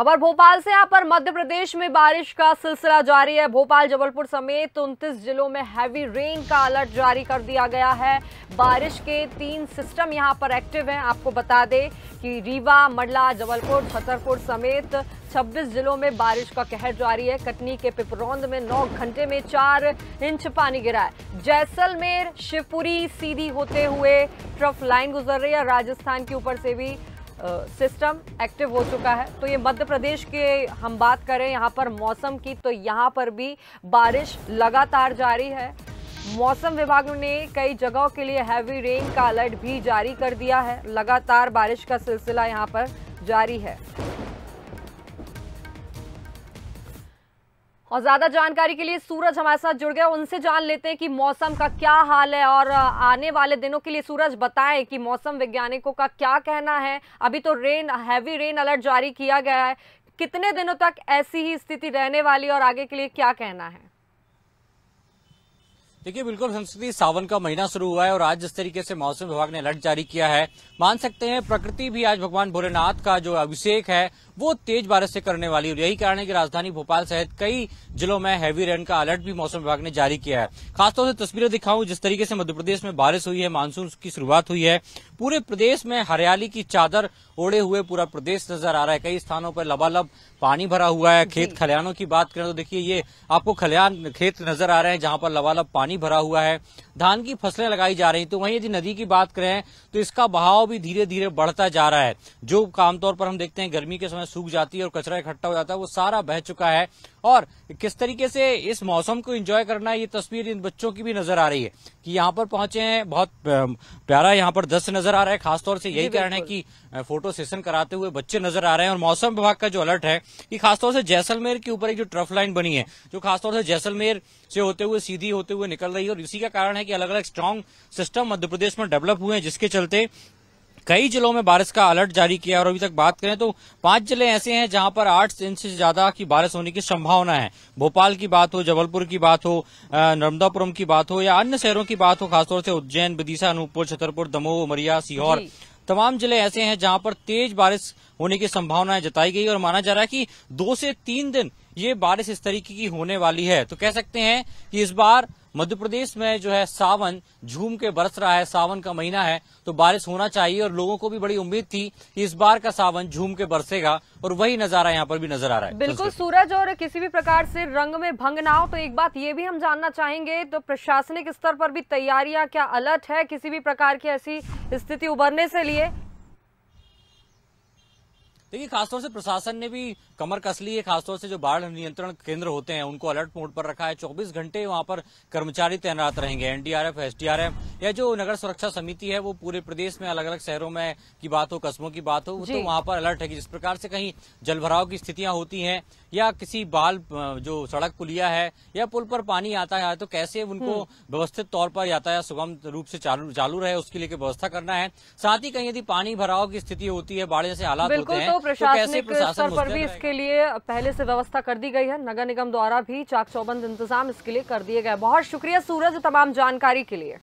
खबर भोपाल से यहाँ पर मध्य प्रदेश में बारिश का सिलसिला जारी है भोपाल जबलपुर समेत उनतीस जिलों में हैवी रेन का अलर्ट जारी कर दिया गया है बारिश के तीन सिस्टम यहाँ पर एक्टिव हैं आपको बता दें कि रीवा मंडला जबलपुर छतरपुर समेत 26 जिलों में बारिश का कहर जारी है कटनी के पिपरौंद में नौ घंटे में चार इंच पानी गिरा है जैसलमेर शिवपुरी सीधी होते हुए ट्रफ लाइन गुजर रही है राजस्थान के ऊपर से भी सिस्टम एक्टिव हो चुका है तो ये मध्य प्रदेश के हम बात करें यहाँ पर मौसम की तो यहाँ पर भी बारिश लगातार जारी है मौसम विभाग ने कई जगहों के लिए हैवी रेन का अलर्ट भी जारी कर दिया है लगातार बारिश का सिलसिला यहाँ पर जारी है और ज्यादा जानकारी के लिए सूरज हमारे साथ जुड़ गए उनसे जान लेते हैं कि मौसम का क्या हाल है और आने वाले दिनों के लिए सूरज बताएं कि मौसम वैज्ञानिकों का क्या कहना है अभी तो रेन हैवी रेन अलर्ट जारी किया गया है कितने दिनों तक ऐसी ही स्थिति रहने वाली और आगे के लिए क्या कहना है देखिए बिल्कुल संस्कृति सावन का महीना शुरू हुआ है और आज जिस तरीके से मौसम विभाग ने अलर्ट जारी किया है मान सकते हैं प्रकृति भी आज भगवान भोलेनाथ का जो अभिषेक है वो तेज बारिश से करने वाली और यही कारण है कि राजधानी भोपाल सहित कई जिलों में हैवी रेन का अलर्ट भी मौसम विभाग ने जारी किया है खासतौर से तस्वीरें दिखाऊं जिस तरीके से मध्यप्रदेश में बारिश हुई है मानसून की शुरुआत हुई है पूरे प्रदेश में हरियाली की चादर ओढ़े हुए पूरा प्रदेश नजर आ रहा है कई स्थानों पर लबालब पानी भरा हुआ है खेत खलियानों की बात करें तो देखिए ये आपको खलियान खेत नजर आ रहे हैं जहां पर लबालब पानी भरा हुआ है धान की फसलें लगाई जा रही तो वहीं यदि नदी की बात करें तो इसका बहाव भी धीरे धीरे बढ़ता जा रहा है जो आमतौर पर हम देखते हैं गर्मी के समय सूख जाती है और कचरा इकट्ठा हो जाता है वो सारा बह चुका है और किस तरीके से इस मौसम को इंजॉय करना है ये तस्वीर इन बच्चों की भी नजर आ रही है कि यहाँ पर पहुंचे हैं बहुत प्यारा यहाँ पर दृश्य नजर आ रहा है खासतौर से यही कारण है कि फोटो फोटो सेशन कराते हुए बच्चे नजर आ रहे हैं और मौसम विभाग का जो अलर्ट है कि खासतौर से जैसलमेर के ऊपर एक जो ट्रफ लाइन बनी है जो खासतौर से जैसलमेर से होते हुए सीधी होते हुए निकल रही है और इसी का कारण है कि अलग अलग स्ट्रांग सिस्टम मध्य प्रदेश में डेवलप हुए हैं जिसके चलते कई जिलों में बारिश का अलर्ट जारी किया और अभी तक बात करें तो पांच जिले ऐसे हैं जहां पर आठ इंच से ज्यादा की बारिश होने की संभावना है भोपाल की बात हो जबलपुर की बात हो नर्मदापुरम की बात हो या अन्य शहरों की बात हो खासतौर से उज्जैन विदिशा अनूपपुर छतरपुर दमोह उमरिया सीहोर तमाम जिले ऐसे हैं जहां पर तेज बारिश होने की संभावना जताई गई और माना जा रहा है कि दो से तीन दिन ये बारिश इस तरीके की होने वाली है तो कह सकते हैं कि इस बार मध्य प्रदेश में जो है सावन झूम के बरस रहा है सावन का महीना है तो बारिश होना चाहिए और लोगों को भी बड़ी उम्मीद थी कि इस बार का सावन झूम के बरसेगा और वही नजारा यहाँ पर भी नजर आ रहा है बिल्कुल सूरज और किसी भी प्रकार से रंग में भंग ना हो तो एक बात ये भी हम जानना चाहेंगे तो प्रशासनिक स्तर पर भी तैयारियां क्या अलर्ट है किसी भी प्रकार की ऐसी स्थिति उभरने से लिए देखिए खासतौर से प्रशासन ने भी कमर कस ली है खासतौर से जो बाढ़ नियंत्रण केंद्र होते हैं उनको अलर्ट मोड पर रखा है 24 घंटे वहां पर कर्मचारी तैनात रहेंगे एनडीआरएफ एसडीआरएफ या जो नगर सुरक्षा समिति है वो पूरे प्रदेश में अलग अलग शहरों में की बात हो कस्बों की बात हो तो वहां पर अलर्ट है कि जिस प्रकार से कहीं जल की स्थितियां होती है या किसी बाल जो सड़क पुलिया है या पुल पर पानी आता है तो कैसे उनको हम्म। व्यवस्थित तौर पर यातायात सुगम रूप से चालू चालू रहे उसके लिए व्यवस्था करना है साथ ही कहीं यदि पानी भराव की स्थिति होती है बाढ़ जैसे हालात होते हैं तो तो प्रशासनिक स्तर पर भी इसके लिए पहले से व्यवस्था कर दी गई है नगर निगम द्वारा भी चाक चौबंद इंतजाम इसके लिए कर दिए गए बहुत शुक्रिया सूरज तमाम जानकारी के लिए